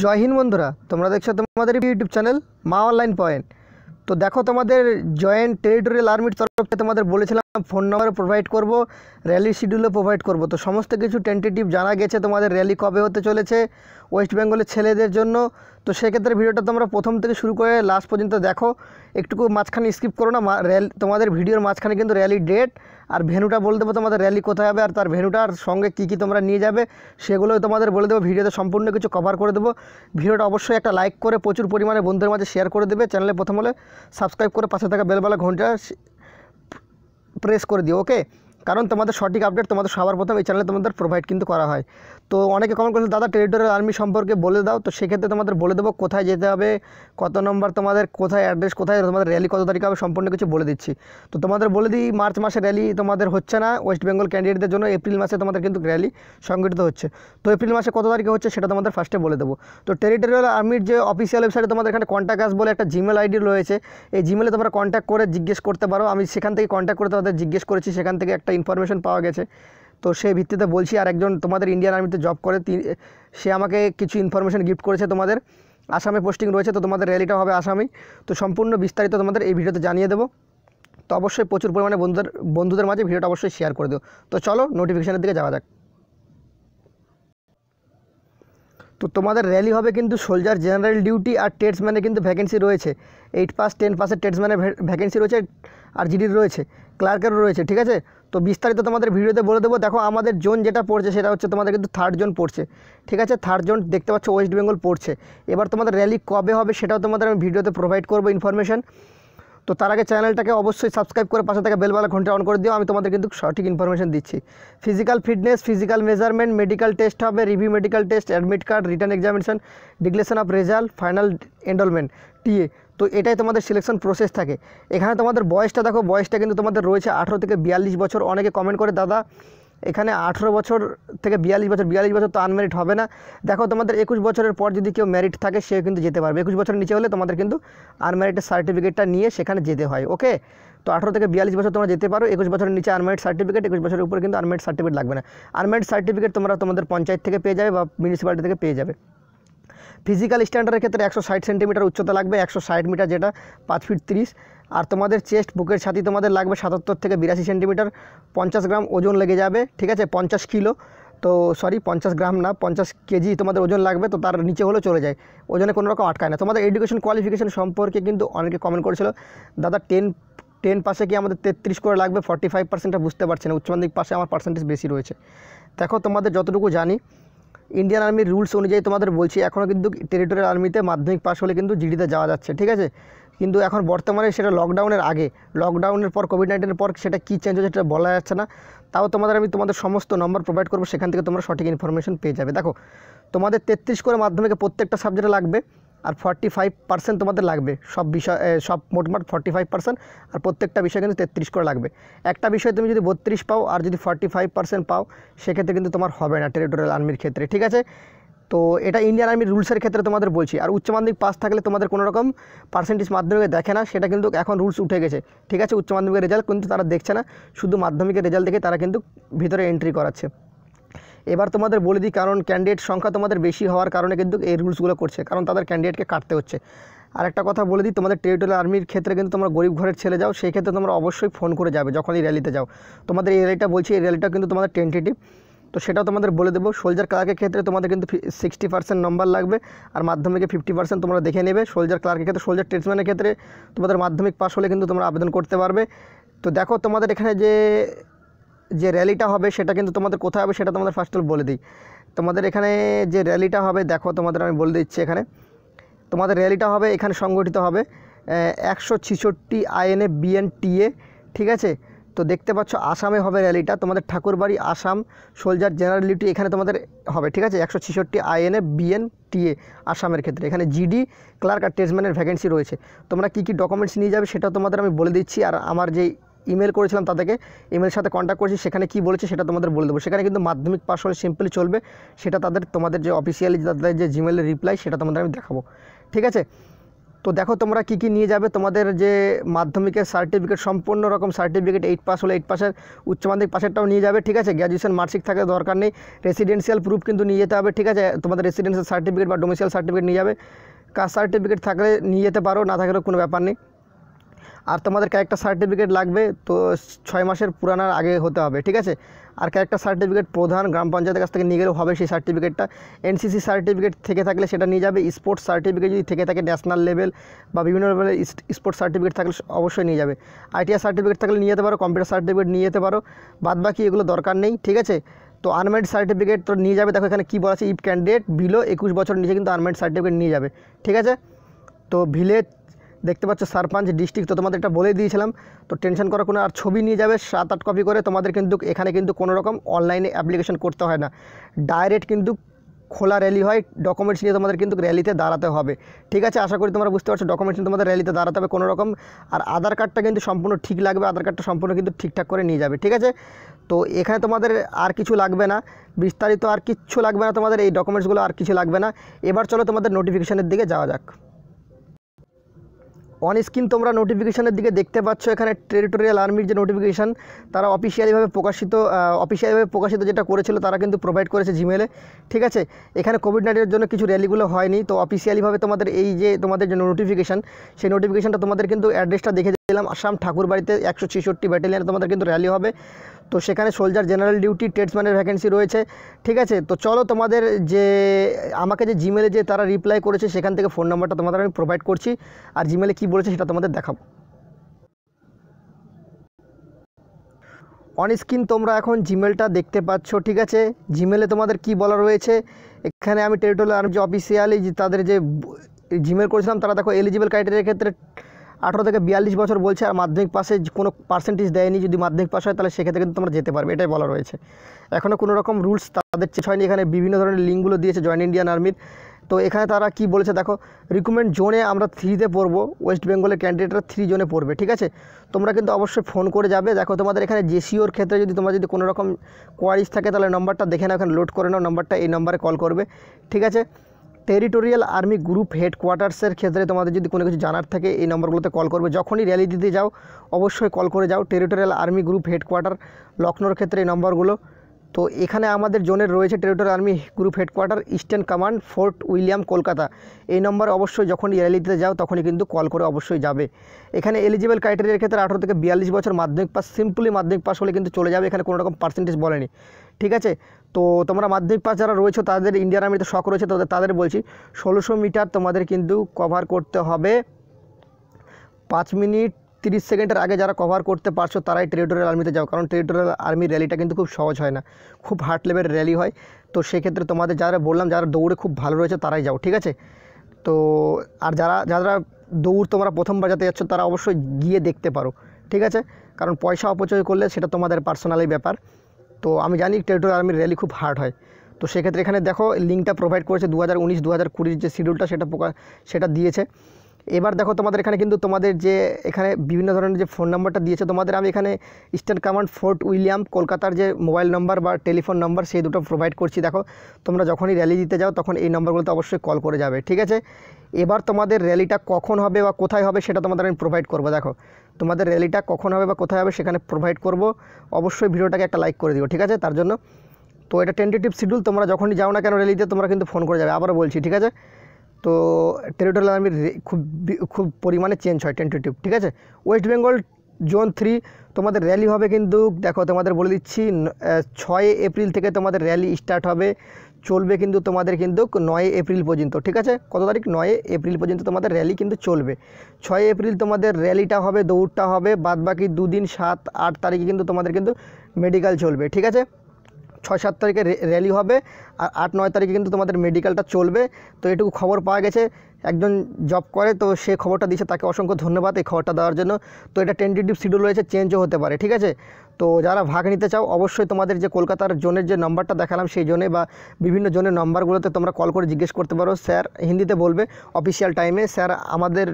জয় হিন্দ বন্ধুরা তোমরা দেখছো তোমাদের YouTube channel Maa online point তো দেখো তোমাদের জয়েন্ট টেরিটোরিয়াল আর্মির তরফ থেকে তোমাদের বলেছিলাম ফোন নাম্বার প্রোভাইড করব র্যালি শিডিউলও প্রোভাইড করব তো সমস্ত কিছু টেন্টেটিভ জানা গেছে তোমাদের র্যালি কবে হতে চলেছে ওয়েস্ট বেঙ্গলের ছেলেদের জন্য তো সেক্ষেত্রে ভিডিওটা তোমরা প্রথম থেকে শুরু করে লাস্ট পর্যন্ত দেখো একটুকু মাঝখানে স্কিপ করো না র্যালি তোমাদের ভিডিওর মাঝখানে কিন্তু র্যালি ডেট আর ভেনুটা বলে দেবো তোমাদের র্যালি কোথায় হবে আর তার ভেনুটার সঙ্গে কি কি তোমরা নিয়ে যাবে সেগুলো তোমাদের বলে দেবো ভিডিওতে সম্পূর্ণ কিছু কভার করে দেবো ভিডিওটা অবশ্যই একটা লাইক করে প্রচুর পরিমাণে বন্ধুদের মাঝে শেয়ার করে দেবে চ্যানেলে প্রথম হলে সাবস্ক্রাইব করে পাশে থাকা বেলবেলা ঘন্টা प्रेस कर दिओ ओके কারণ তোমাদের সঠিক আপডেট তোমাদের সবার প্রথম এই চ্যানেলে তোমাদের প্রোভাইড কিন্তু করা হয় তো অনেকে কমেন্ট করেছে দাদা টেরিটোরিয়াল আর্মি সম্পর্কে বলে দাও তো সেক্ষেত্রে তোমাদের বলে দেবো কোথায় যেতে হবে কত নম্বর তোমাদের কোথায় অ্যাড্রেস কোথায় তোমাদের র্যালি কত তারিখে হবে সম্পূর্ণ কিছু বলে দিচ্ছি তো তোমাদের বলে দিই মার্চ মাসে র্যালি তোমাদের হচ্ছে না ওয়েস্ট বেঙ্গল ক্যান্ডিডেটদের জন্য এপ্রিল মাসে তোমাদের কিন্তু র্যালি সংগঠিত হচ্ছে তো এপ্রিল মাসে কত তারিখে হচ্ছে সেটা তোমাদের ফার্স্টে বলে দেবো তো টেরিটোরিয়াল আর্মির যে অফিসিয়াল ওয়েবসাইটে তোমাদের এখানে কন্ট্যাক্ট আস বলে একটা জিমেল আইডি রয়েছে এই জিমেলে তোমরা কন্ট্যাক্ট করে জিজ্ঞেস করতে পারো আমি সেখান থেকে কন্ট্যাক্ট করে তোমাদের জিজ্ঞেস করেছি সেখান থেকে একটা ইনফরমেশন পাওয়া গেছে তো সেই ভিত্তিতে বলছি আর একজন তোমাদের ইন্ডিয়ান আর্মিতে জব করে সে আমাকে কিছু ইনফরমেশান গিফট করেছে তোমাদের আসামে পোস্টিং রয়েছে তো তোমাদের র্যালিটা হবে আসামেই তো সম্পূর্ণ বিস্তারিত তোমাদের এই ভিডিওতে জানিয়ে দেবো তো অবশ্যই প্রচুর পরিমাণে বন্ধুদের বন্ধুদের মাঝে ভিডিওটা অবশ্যই শেয়ার করে দেবো তো চলো নোটিফিকেশানের দিকে যাওয়া যাক তো তোমাদের র্যালি হবে কিন্তু সোলজার জেনারেল ডিউটি আর টেটসম্যানে কিন্তু ভ্যাকেন্সি রয়েছে এইট পাস টেন পাসের টেটসম্যানে ভ্যাকেন্সি রয়েছে আর জিডির রয়েছে ক্লার্কেরও রয়েছে ঠিক আছে তো বিস্তারিত তোমাদের ভিডিওতে বলে দেবো দেখো আমাদের জোন যেটা পড়ছে সেটা হচ্ছে তোমাদের কিন্তু থার্ড জোন পড়ছে ঠিক আছে থার্ড জোন দেখতে পাচ্ছ ওয়েস্ট বেঙ্গল পড়ছে এবার তোমাদের র্যালি কবে হবে সেটাও তোমাদের আমি ভিডিওতে প্রোভাইড করবো ইনফরমেশান তো তার আগে চ্যানেলটাকে অবশ্যই সাবস্ক্রাইব করে পাশে থাকা বেল বালে ঘন্টা অন করে দিও আমি তোমাদের কিন্তু সঠিক ইনফরমেশন দিচ্ছি physical fitness physical measurement medical test হবে review medical test admit card written examination declaration of result final enrolment TA তো এটাই তোমাদের সিলেকশন প্রসেস থাকে এখানে তোমাদের বয়সটা দেখো বয়সটা কিন্তু তোমাদের রয়েছে 18 থেকে 42 বছর অনেকে কমেন্ট করে দাদা এখানে আঠেরো বছর থেকে বিয়াল্লিশ বছর বিয়াল্লিশ বছর তো আনমেরিট হবে না দেখো তোমাদের একুশ বছরের পর যদি কেউ ম্যারিট থাকে সে কিন্তু যেতে পারবে একুশ বছরের নিচে হলে তোমাদের কিন্তু আনম্যারিটের সার্টিফিকেটটা নিয়ে সেখানে যেতে হয় ওকে তো আঠেরো থেকে বিয়াল্লিশ বছর তোমরা যেতে পারো একুশ বছরের নিচে আনমেরিট সার্টিফিকেট একুশ বছরের উপরে কিন্তু আনমেরিট সার্টিফিকেট লাগবে না আনমেরিট সার্টিফিকেট তোমরা তোমাদের পঞ্চায়েত থেকে পেয়ে যাবে বা মিউনিসিপ্যালিটি থেকে পেয়ে যাবে ফিজিক্যাল স্ট্যান্ডার্ডের ক্ষেত্রে একশো ষাট সেন্টিমিটার উচ্চতা লাগবে একশো ষাট মিটার যেটা পাঁচ ফিট তিরিশ আর তোমাদের চেস্ট বুকের সাথে তোমাদের লাগবে সাতাত্তর থেকে বিরাশি সেন্টিমিটার পঞ্চাশ গ্রাম ওজন লেগে যাবে ঠিক আছে পঞ্চাশ কিলো তো সরি পঞ্চাশ গ্রাম না পঞ্চাশ কেজি তোমাদের ওজন লাগবে তো তার নিচে হলেও চলে যায় ওজনে কোনো রকম আটকায় না তোমাদের এডুকেশন কোয়ালিফিকেশন সম্পর্কে কিন্তু অনেকে কমেন্ট করেছিল দাদা টেন টেন পাশে কি আমাদের তেত্রিশ করে লাগবে ফর্টি ফাইভ পার্সেন্টটা বুঝতে পারছে না উচ্চমাধ্যমিক পাশে আমার পার্সেন্টেজ বেশি রয়েছে দেখো তোমাদের যতটুকু জানি ইন্ডিয়ান আর্মির রুলস অনুযায়ী তোমাদের বলছি এখনও কিন্তু টেরিটোরিয়াল আর্মিতে মাধ্যমিক পাশ হলে কিন্তু জিডিতে যাওয়া যাচ্ছে ঠিক আছে কিন্তু এখন বর্তমানে সেটা লকডাউনের আগে লকডাউনের পর কোভিড নাইন্টিনের পর সেটা কী চেঞ্জ হচ্ছে সেটা বলা যাচ্ছে না তাও তোমাদের আমি তোমাদের সমস্ত নম্বর প্রোভাইড করবো সেখান থেকে তোমরা সঠিক ইনফরমেশন পেয়ে যাবে দেখো তোমাদের তেত্রিশ করে মাধ্যমিকে প্রত্যেকটা সাবজেক্টে লাগবে আর ফর্টি ফাইভ পার্সেন্ট তোমাদের লাগবে সব বিষয় সব মোটমাট ফর্টি ফাইভ পার্সেন্ট আর প্রত্যেকটা বিষয় কিন্তু তেত্রিশ করে লাগবে একটা বিষয় তুমি যদি বত্রিশ পাও আর যদি ফর্টি ফাইভ পার্সেন্ট পাও সেক্ষেত্রে কিন্তু তোমার হবে না টেরিটোরিয়াল আর্মির ক্ষেত্রে ঠিক আছে তো এটা ইন্ডিয়ান আর্মি রুলসের ক্ষেত্রে তোমাদের বলছি আর উচ্চ মাধ্যমিক পাস থাকলে তোমাদের কোনো রকম পার্সেন্টেজ মাধ্যমিকে দেখে না সেটা কিন্তু এখন রুলস উঠে গেছে ঠিক আছে উচ্চ মাধ্যমিকের রেজাল্ট কিন্তু তারা দেখছে না শুধু মাধ্যমিকের রেজাল্ট দেখে তারা কিন্তু ভিতরে এন্ট্রি করাচ্ছে এবার তোমাদের বলে দিই কারণ ক্যান্ডিডেট সংখ্যা তোমাদের বেশি হওয়ার কারণে কিন্তু এই রুলসগুলো করছে কারণ তাদের ক্যান্ডিডেটকে কাটতে হচ্ছে আর একটা কথা বলে দিই তোমাদের টেরিটোরিয়াল আর্মির ক্ষেত্রে কিন্তু তোমরা গরিব ঘরের ছেলে যাও সেই ক্ষেত্রে তোমরা অবশ্যই ফোন করে যাবে যখন এই র্যালিতে যাও তোমাদের এই র্যালিটা বলছি এই র্যালিটা কিন্তু তোমাদের টেন্টেটিভ তো সেটাও তোমাদের বলে দেবো সোলজার ক্লার্কের ক্ষেত্রে তোমাদের কিন্তু সিক্সটি পার্সেন্ট নম্বর লাগবে আর মাধ্যমিকে ফিফটি পার্সেন্ট তোমরা দেখে নেবে সোলজার ক্লার্কের ক্ষেত্রে সোলজার ট্রিটমেন্টের ক্ষেত্রে তোমাদের মাধ্যমিক পাস হলে কিন্তু তোমরা আবেদন করতে পারবে তো দেখো তোমাদের এখানে যে যে র্যালিটা হবে সেটা কিন্তু তোমাদের কোথায় হবে সেটা তোমাদের ফার্স্ট বলে দিই তোমাদের এখানে যে র্যালিটা হবে দেখো তোমাদের আমি বলে দিচ্ছি এখানে তোমাদের র্যালিটা হবে এখানে সংগঠিত হবে একশো ছিষট্টি আইএনএ বিএনটিএ ঠিক আছে তো দেখতে পাচ্ছ আসামে হবে র্যালিটা তোমাদের ঠাকুরবাড়ি আসাম সোলজার জেনারেলিটি এখানে তোমাদের হবে ঠিক আছে একশো ছেষট্টি আইএনএ বিএন টিএ আসামের ক্ষেত্রে এখানে জিডি ক্লার্ক আর টেসম্যানের ভ্যাকেন্সি রয়েছে তোমরা কী কী ডকুমেন্টস নিয়ে যাবে সেটা তোমাদের আমি বলে দিচ্ছি আর আমার যে ইমেল করেছিলাম তাদেরকে ইমেলের সাথে কন্ট্যাক্ট করেছি সেখানে কি বলেছে সেটা তোমাদের বলে দেবো সেখানে কিন্তু মাধ্যমিক পাশ হলে সিম্পলি চলবে সেটা তাদের তোমাদের যে অফিসিয়ালি তাদের যে জিমেলের রিপ্লাই সেটা তোমাদের আমি দেখাবো ঠিক আছে তো দেখো তোমরা কি কি নিয়ে যাবে তোমাদের যে মাধ্যমিকের সার্টিফিকেট সম্পূর্ণ রকম সার্টিফিকেট এইট পাস হলে এইট পাসের উচ্চ মাধ্যমিক পাশেরটাও নিয়ে যাবে ঠিক আছে গ্র্যাজুয়েশন মার্কশিট থাকার দরকার নেই রেসিডেন্সিয়াল প্রুফ কিন্তু নিয়ে যেতে হবে ঠিক আছে তোমাদের রেসিডেন্সিয়াল সার্টিফিকেট বা ডোমিসিয়াল সার্টিফিকেট নিয়ে যাবে কাস্ট সার্টিফিকেট থাকলে নিয়ে যেতে পারো না থাকলেও কোনো ব্যাপার নেই আর তোমাদের ক্যারেক্টার সার্টিফিকেট লাগবে তো ছয় মাসের পুরানার আগে হতে হবে ঠিক আছে আর ক্যারেক্টার সার্টিফিকেট প্রধান গ্রাম পঞ্চায়েতের কাছ থেকে নিয়ে গেলেও হবে সেই সার্টিফিকেটটা এনসিসি সার্টিফিকেট থেকে থাকলে সেটা নিয়ে যাবে স্পোর্টস সার্টিফিকেট যদি থেকে থাকে ন্যাশনাল লেভেল বা বিভিন্ন লেভেলের স্পোর্টস সার্টিফিকেট থাকলে অবশ্যই নিয়ে যাবে আইটিআর সার্টিফিকেট থাকলে নিয়ে যেতে পারো কম্পিউটার সার্টিফিকেট নিয়ে যেতে পারো বাদ বাকি এগুলো দরকার নেই ঠিক আছে তো আনমেড সার্টিফিকেট তো নিয়ে যাবে দেখো এখানে কী বলা আছে ইফ ক্যান্ডিডেট বিলো একুশ বছর নিচে কিন্তু আনমেড সার্টিফিকেট নিয়ে যাবে ঠিক আছে তো ভিলেজ দেখতে পাচ্ছ সারপাঞ্চ ডিস্ট্রিক্ট তো তোমাদের এটা বলে দিয়েছিলাম তো টেনশন করার কোনো আর ছবি নিয়ে যাবে সাত আট কপি করে তোমাদের কিন্তু এখানে কিন্তু কোনো রকম অনলাইনে অ্যাপ্লিকেশন করতে হয় না ডাইরেক্ট কিন্তু খোলা র্যালি হয় ডকুমেন্টস নিয়ে তোমাদের কিন্তু র্যালিতে দাঁড়াতে হবে ঠিক আছে আশা করি তোমরা বুঝতে পারছো ডকুমেন্টস নিয়ে তোমাদের র্যালিতে দাঁড়াতে হবে কোনো রকম আর আধার কার্ডটা কিন্তু সম্পূর্ণ ঠিক লাগবে আধার কার্ডটা সম্পূর্ণ কিন্তু ঠিকঠাক করে নিয়ে যাবে ঠিক আছে তো এখানে তোমাদের আর কিছু লাগবে না বিস্তারিত আর কিচ্ছু লাগবে না তোমাদের এই ডকুমেন্টসগুলো আর কিছু লাগবে না এবার চলো তোমাদের নোটিফিকেশানের দিকে যাওয়া যাক অন স্ক্রিন তোমরা নোটিফিকেশানের দিকে দেখতে পাচ্ছ এখানে টেরিটোরিয়াল আর্মির যে নোটিফিকেশান তারা অফিসিয়ালিভাবে প্রকাশিত অফিসিয়ালিভাবে প্রকাশিত যেটা করেছিল তারা কিন্তু প্রোভাইড করেছে জিমেলে ঠিক আছে এখানে কোভিড নাইন্টিনের জন্য কিছু র্যালিগুলো হয়নি তো অফিসিয়ালিভাবে তোমাদের এই যে তোমাদের যে নোটিফিকেশান সেই নোটিফিকেশানটা তোমাদের কিন্তু অ্যাড্রেসটা দেখে দিলাম আসাম ঠাকুরবাড়িতে একশো ছেষট্টি ব্যাটালিয়ানে তোমাদের কিন্তু র্যালি হবে তো সেখানে সোলজার জেনারেল ডিউটি টেটসম্যানের ভ্যাকেন্সি রয়েছে ঠিক আছে তো চলো তোমাদের যে আমাকে যে জিমেলে যে তারা রিপ্লাই করেছে সেখান থেকে ফোন নাম্বারটা তোমাদের আমি প্রোভাইড করছি আর জিমেলে কি বলেছে সেটা তোমাদের দেখাবো অন স্ক্রিন তোমরা এখন জিমেলটা দেখতে পাচ্ছ ঠিক আছে জিমেলে তোমাদের কি বলা রয়েছে এখানে আমি টেরিটোরিয়াল আর্মি যে অফিসিয়ালি তাদের যে জিমেল করেছিলাম তারা দেখো এলিজিবল ক্রাইটেরিয়ার ক্ষেত্রে আঠারো থেকে বিয়াল্লিশ বছর বলছে আর মাধ্যমিক পাশে কোনো পার্সেন্টেজ দেয়নি যদি মাধ্যমিক পাশ হয় তাহলে সেক্ষেত্রে কিন্তু তোমরা যেতে পারবে এটাই বলা রয়েছে এখনও কোনো রকম রুলস তাদের চেষ্টা হয়নি এখানে বিভিন্ন ধরনের লিঙ্কগুলো দিয়েছে জয়েন্ট ইন্ডিয়ান আর্মির তো এখানে তারা কি বলেছে দেখো রিকমেন্ড জোনে আমরা থ্রিতে পড়বো ওয়েস্ট বেঙ্গলের ক্যান্ডিডেটরা থ্রি জোনে পড়বে ঠিক আছে তোমরা কিন্তু অবশ্যই ফোন করে যাবে দেখো তোমাদের এখানে জেসিওর ক্ষেত্রে যদি তোমার যদি কোনো রকম কোয়ারিজ থাকে তাহলে নম্বরটা দেখে নাও এখানে লোড করে নাও নম্বরটা এই নম্বরে কল করবে ঠিক আছে টেরিটোরিয়াল আর্মি গ্রুপ হেডকোয়ার্টার্সের ক্ষেত্রে তোমাদের যদি কোনো কিছু জানার থাকে এই নম্বরগুলোতে কল করবে যখনই র্যালি দিতে যাও অবশ্যই কল করে যাও টেরিটোরিয়াল আর্মি গ্রুপ হেডকোয়ার্টার লখনৌর ক্ষেত্রে এই নম্বরগুলো তো এখানে আমাদের জোনের রয়েছে territorial army group headquarter eastern command fort William Kolkata এই নম্বরে অবশ্যই যখন দিতে যাও তখনই কিন্তু কল করে অবশ্যই যাবে এখানে এলিজিবল ক্রাইটেরিয়ার ক্ষেত্রে আঠারো থেকে বিয়াল্লিশ বছর মাধ্যমিক পাস সিম্পলি মাধ্যমিক পাস হলে কিন্তু চলে যাবে এখানে কোনো রকম পার্সেন্টেজ বলেনি ঠিক আছে তো তোমরা মাধ্যমিক পাশ যারা রয়েছে তাদের ইন্ডিয়ান আর্মিতে শখ রয়েছে তাদের তাদের বলছি ষোলোশো মিটার তোমাদের কিন্তু কভার করতে হবে পাঁচ মিনিট তিরিশ সেকেন্ডের আগে যারা কভার করতে পারছো তারাই টেরিটোরিয়াল আর্মিতে যাও কারণ টেরিটোরিয়াল আর্মির র্যালিটা কিন্তু খুব সহজ হয় না খুব হার্ট লেভেল র্যালি হয় তো সেক্ষেত্রে তোমাদের যারা বললাম যারা দৌড়ে খুব ভালো রয়েছে তারাই যাও ঠিক আছে তো আর যারা যারা দৌড় তোমরা প্রথমবার যাতে যাচ্ছ তারা অবশ্যই গিয়ে দেখতে পারো ঠিক আছে কারণ পয়সা অপচয় করলে সেটা তোমাদের পার্সোনালি ব্যাপার তো আমি জানি টেরিটোরিয়াল আর্মির র্যালি খুব হার্ড হয় তো সেক্ষেত্রে এখানে দেখো লিঙ্কটা প্রোভাইড করেছে দু হাজার উনিশ দু হাজার কুড়ির যে শিডিউলটা সেটা প্রকা সেটা দিয়েছে এবার দেখো তোমাদের এখানে কিন্তু তোমাদের যে এখানে বিভিন্ন ধরনের যে ফোন নাম্বারটা দিয়েছে তোমাদের আমি এখানে ইস্টার্ন কমান্ড ফোর্ট উইলিয়াম কলকাতার যে মোবাইল নাম্বার বা টেলিফোন নাম্বার সেই দুটো প্রোভাইড করছি দেখো তোমরা যখনই র্যালি দিতে যাও তখন এই নাম্বারগুলোতে অবশ্যই কল করে যাবে ঠিক আছে এবার তোমাদের র্যালিটা কখন হবে বা কোথায় হবে সেটা তোমাদের আমি প্রোভাইড করবো দেখো তোমাদের র্যালিটা কখন হবে বা কোথায় হবে সেখানে প্রোভাইড করব অবশ্যই ভিডিওটাকে একটা লাইক করে দিও ঠিক আছে তার জন্য তো এটা টেন্টেটিভ শিডিউল তোমরা যখনই যাও না কেন র্যালিতে তোমরা কিন্তু ফোন করে যাবে আবারও বলছি ঠিক আছে তো টেরিটোরিয়াল আর্মির খুব খুব পরিমাণে চেঞ্জ হয় টেন্টেটিভ ঠিক আছে ওয়েস্ট বেঙ্গল জোন থ্রি তোমাদের র্যালি হবে কিন্তু দেখো তোমাদের বলে দিচ্ছি ছয় এপ্রিল থেকে তোমাদের র্যালি স্টার্ট হবে চলবে কিন্তু তোমাদের কিন্তু নয় এপ্রিল পর্যন্ত ঠিক আছে কত তারিখ নয় এপ্রিল পর্যন্ত তোমাদের র্যালি কিন্তু চলবে ছয় এপ্রিল তোমাদের র্যালিটা হবে দৌড়টা হবে বাদবাকি দুদিন সাত আট তারিখে কিন্তু তোমাদের কিন্তু মেডিকেল চলবে ঠিক আছে ছয় সাত তারিখে র্যালি হবে আর আট নয় তারিখে কিন্তু তোমাদের মেডিকেলটা চলবে তো এটুকু খবর পাওয়া গেছে একজন জব করে তো সে খবরটা দিয়েছে তাকে অসংখ্য ধন্যবাদ এই খবরটা দেওয়ার জন্য তো এটা টেন্টেটিভ শিডিউল রয়েছে চেঞ্জও হতে পারে ঠিক আছে তো যারা ভাগ নিতে চাও অবশ্যই তোমাদের যে কলকাতার জোনের যে নম্বরটা দেখালাম সেই জোনে বা বিভিন্ন জোনের নম্বরগুলোতে তোমরা কল করে জিজ্ঞেস করতে পারো স্যার হিন্দিতে বলবে অফিসিয়াল টাইমে স্যার আমাদের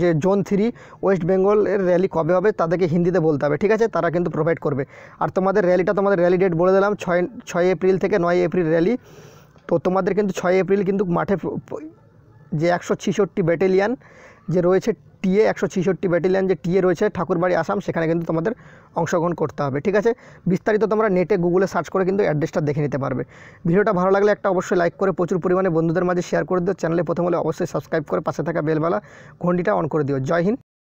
যে জোন থ্রি ওয়েস্ট বেঙ্গলের র্যালি কবে হবে তাদেরকে হিন্দিতে বলতে হবে ঠিক আছে তারা কিন্তু প্রোভাইড করবে আর তোমাদের র্যালিটা তোমাদের র্যালি ডেট বলে দিলাম ছয় ছয় এপ্রিল থেকে নয় এপ্রিল র্যালি তো তোমাদের কিন্তু ছয় এপ্রিল কিন্তু মাঠে যে একশো ছেষট্টি ব্যাটেলিয়ান যে রয়েছে টিএ একশো ছেষট্টি ব্যাটেলিয়ান যে টিএ রয়েছে ঠাকুরবাড়ি আসাম সেখানে কিন্তু তোমাদের অংশগ্রহণ করতে হবে ঠিক আছে বিস্তারিত তোমরা নেটে গুগলে সার্চ করে কিন্তু অ্যাড্রেসটা দেখে নিতে পারবে ভিডিওটা ভালো লাগলে একটা অবশ্যই লাইক করে প্রচুর পরিমাণে বন্ধুদের মাঝে শেয়ার করে দিও চ্যানেলে প্রথম হলে অবশ্যই সাবস্ক্রাইব করে পাশে থাকা বেলবেলা ঘণ্টিটা অন করে দিও জয় হিন্দ